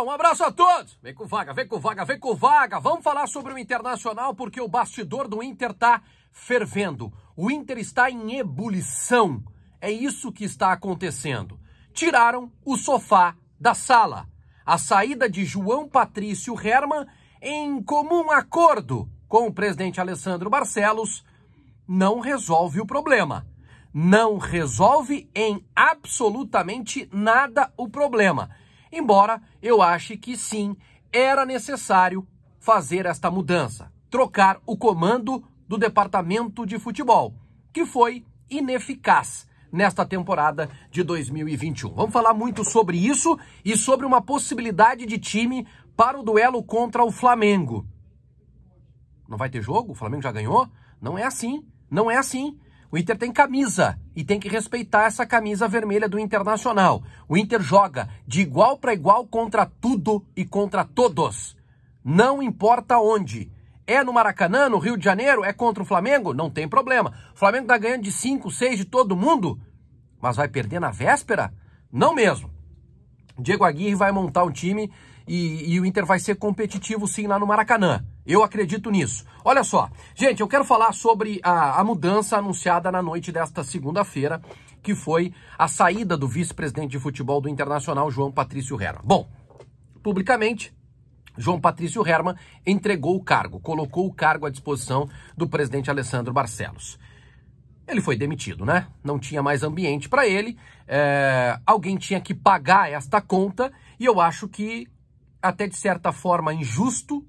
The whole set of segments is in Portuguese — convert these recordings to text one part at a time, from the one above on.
Tchau, um abraço a todos. Vem com vaga, vem com vaga, vem com vaga. Vamos falar sobre o Internacional porque o bastidor do Inter tá fervendo. O Inter está em ebulição. É isso que está acontecendo. Tiraram o sofá da sala. A saída de João Patrício Herman em comum acordo com o presidente Alessandro Barcelos não resolve o problema. Não resolve em absolutamente nada o problema. Embora eu ache que sim, era necessário fazer esta mudança, trocar o comando do departamento de futebol, que foi ineficaz nesta temporada de 2021. Vamos falar muito sobre isso e sobre uma possibilidade de time para o duelo contra o Flamengo. Não vai ter jogo? O Flamengo já ganhou? Não é assim. Não é assim. O Inter tem camisa e tem que respeitar essa camisa vermelha do Internacional. O Inter joga de igual para igual contra tudo e contra todos. Não importa onde. É no Maracanã, no Rio de Janeiro? É contra o Flamengo? Não tem problema. O Flamengo está ganhando de 5, 6 de todo mundo? Mas vai perder na véspera? Não mesmo. Diego Aguirre vai montar um time e, e o Inter vai ser competitivo sim lá no Maracanã. Eu acredito nisso. Olha só, gente, eu quero falar sobre a, a mudança anunciada na noite desta segunda-feira, que foi a saída do vice-presidente de futebol do Internacional, João Patrício Herman. Bom, publicamente, João Patrício Herman entregou o cargo, colocou o cargo à disposição do presidente Alessandro Barcelos. Ele foi demitido, né? Não tinha mais ambiente para ele. É, alguém tinha que pagar esta conta e eu acho que, até de certa forma, injusto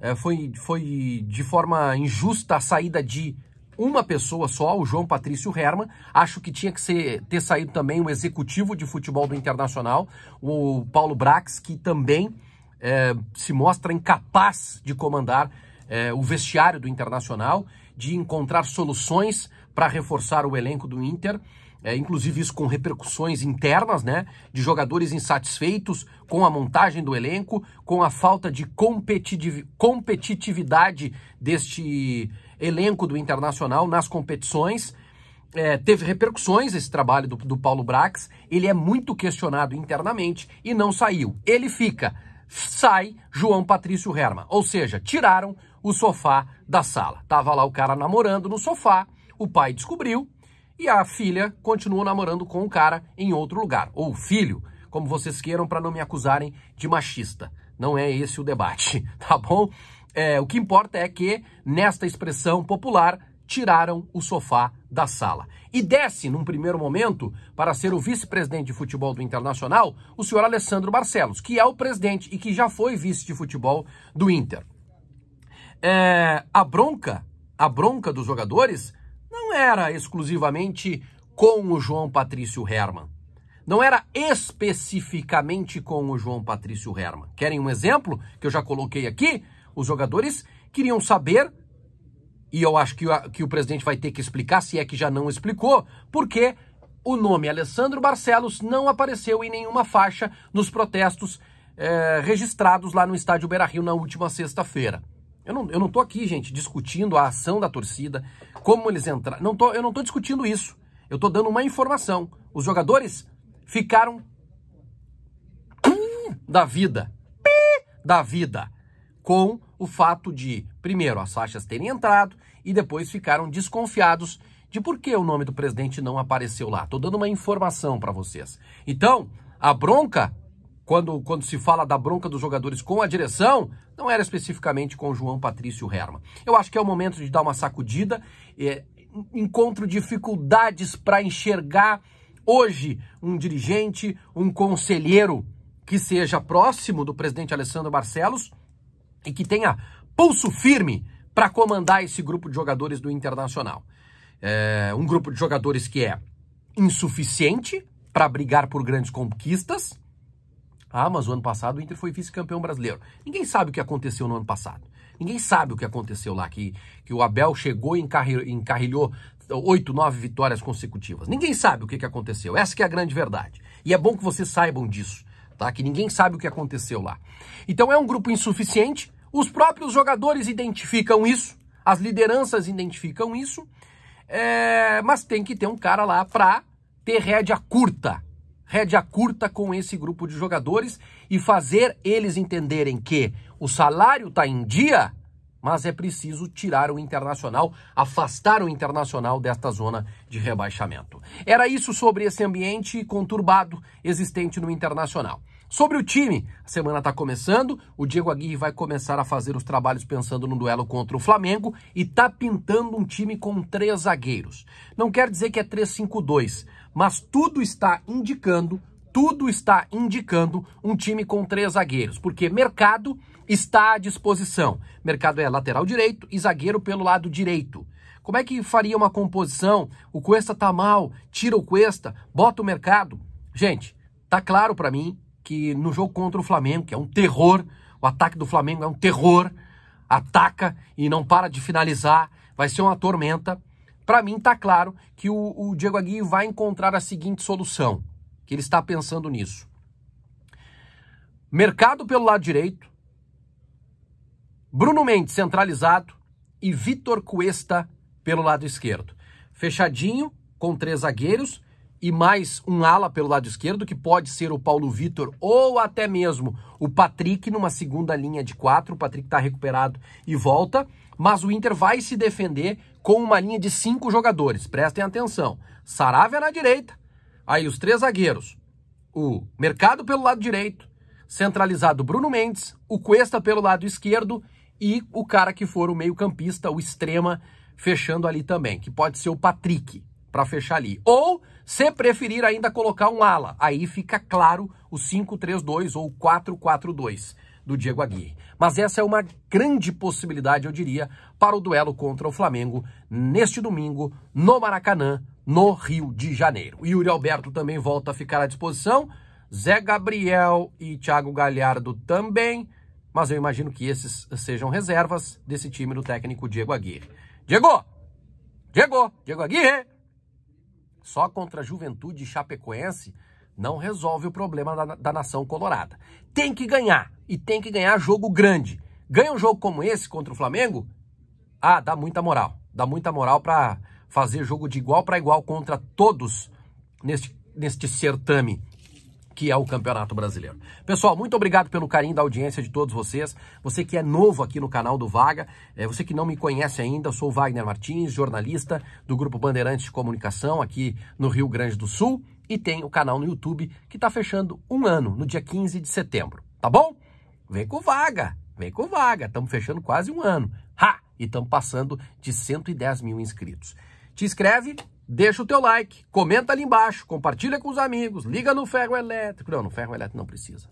é, foi, foi de forma injusta a saída de uma pessoa só, o João Patrício Herman. Acho que tinha que ser, ter saído também o executivo de futebol do Internacional, o Paulo Brax, que também é, se mostra incapaz de comandar é, o vestiário do Internacional, de encontrar soluções para reforçar o elenco do Inter. É, inclusive isso com repercussões internas, né? De jogadores insatisfeitos com a montagem do elenco, com a falta de competitiv competitividade deste elenco do Internacional nas competições. É, teve repercussões esse trabalho do, do Paulo Brax. Ele é muito questionado internamente e não saiu. Ele fica. Sai João Patrício Herman. Ou seja, tiraram o sofá da sala. Tava lá o cara namorando no sofá, o pai descobriu, e a filha continuou namorando com o um cara em outro lugar, ou filho, como vocês queiram, para não me acusarem de machista. Não é esse o debate, tá bom? É, o que importa é que, nesta expressão popular, tiraram o sofá da sala. E desce, num primeiro momento, para ser o vice-presidente de futebol do Internacional, o senhor Alessandro Barcelos, que é o presidente e que já foi vice de futebol do Inter. É, a bronca, a bronca dos jogadores não era exclusivamente com o João Patrício Herman. Não era especificamente com o João Patrício Herman. Querem um exemplo que eu já coloquei aqui? Os jogadores queriam saber, e eu acho que, que o presidente vai ter que explicar, se é que já não explicou, porque o nome Alessandro Barcelos não apareceu em nenhuma faixa nos protestos eh, registrados lá no estádio Beira-Rio na última sexta-feira. Eu não, eu não tô aqui, gente, discutindo a ação da torcida, como eles entraram. Não tô, eu não tô discutindo isso. Eu tô dando uma informação. Os jogadores ficaram da vida, da vida, com o fato de, primeiro, as faixas terem entrado e depois ficaram desconfiados de por que o nome do presidente não apareceu lá. Tô dando uma informação para vocês. Então, a bronca quando, quando se fala da bronca dos jogadores com a direção, não era especificamente com João Patrício Herman. Eu acho que é o momento de dar uma sacudida. É, encontro dificuldades para enxergar hoje um dirigente, um conselheiro que seja próximo do presidente Alessandro Barcelos e que tenha pulso firme para comandar esse grupo de jogadores do Internacional. É, um grupo de jogadores que é insuficiente para brigar por grandes conquistas, ah, mas o ano passado o Inter foi vice-campeão brasileiro. Ninguém sabe o que aconteceu no ano passado. Ninguém sabe o que aconteceu lá, que, que o Abel chegou e encarrilhou, encarrilhou oito, nove vitórias consecutivas. Ninguém sabe o que, que aconteceu. Essa que é a grande verdade. E é bom que vocês saibam disso, tá? Que ninguém sabe o que aconteceu lá. Então é um grupo insuficiente. Os próprios jogadores identificam isso. As lideranças identificam isso. É... mas tem que ter um cara lá para ter rédea curta rédea curta com esse grupo de jogadores e fazer eles entenderem que o salário está em dia, mas é preciso tirar o internacional, afastar o internacional desta zona de rebaixamento. Era isso sobre esse ambiente conturbado existente no internacional. Sobre o time, a semana está começando, o Diego Aguirre vai começar a fazer os trabalhos pensando no duelo contra o Flamengo e tá pintando um time com três zagueiros. Não quer dizer que é 3-5-2, mas tudo está indicando, tudo está indicando um time com três zagueiros, porque mercado está à disposição. Mercado é lateral direito e zagueiro pelo lado direito. Como é que faria uma composição? O Cuesta tá mal, tira o Cuesta, bota o mercado. Gente, tá claro para mim que no jogo contra o Flamengo, que é um terror, o ataque do Flamengo é um terror, ataca e não para de finalizar, vai ser uma tormenta. Para mim tá claro que o, o Diego Aguirre vai encontrar a seguinte solução, que ele está pensando nisso. Mercado pelo lado direito, Bruno Mendes centralizado e Vitor Cuesta pelo lado esquerdo. Fechadinho, com três zagueiros e mais um ala pelo lado esquerdo, que pode ser o Paulo Vitor ou até mesmo o Patrick numa segunda linha de quatro. O Patrick está recuperado e volta, mas o Inter vai se defender com uma linha de cinco jogadores. Prestem atenção: Saravia na direita, aí os três zagueiros, o Mercado pelo lado direito, centralizado Bruno Mendes, o Cuesta pelo lado esquerdo e o cara que for o meio-campista, o extrema, fechando ali também, que pode ser o Patrick para fechar ali. Ou se preferir ainda colocar um ala, aí fica claro o 5-3-2 ou 4-4-2 do Diego Aguirre. Mas essa é uma grande possibilidade, eu diria, para o duelo contra o Flamengo neste domingo no Maracanã, no Rio de Janeiro. O Yuri Alberto também volta a ficar à disposição, Zé Gabriel e Thiago Galhardo também, mas eu imagino que esses sejam reservas desse time do técnico Diego Aguirre. Diego! Diego! Diego Aguirre! só contra a juventude chapecoense não resolve o problema da, da nação colorada. Tem que ganhar, e tem que ganhar jogo grande. Ganha um jogo como esse contra o Flamengo? Ah, dá muita moral. Dá muita moral para fazer jogo de igual para igual contra todos neste, neste certame que é o Campeonato Brasileiro. Pessoal, muito obrigado pelo carinho da audiência de todos vocês. Você que é novo aqui no canal do Vaga, é, você que não me conhece ainda, eu sou Wagner Martins, jornalista do Grupo Bandeirantes de Comunicação aqui no Rio Grande do Sul e tem o canal no YouTube que está fechando um ano no dia 15 de setembro, tá bom? Vem com Vaga, vem com Vaga, estamos fechando quase um ano. Ha! E estamos passando de 110 mil inscritos. Te inscreve, Deixa o teu like, comenta ali embaixo, compartilha com os amigos, liga no ferro elétrico. Não, no ferro elétrico não precisa.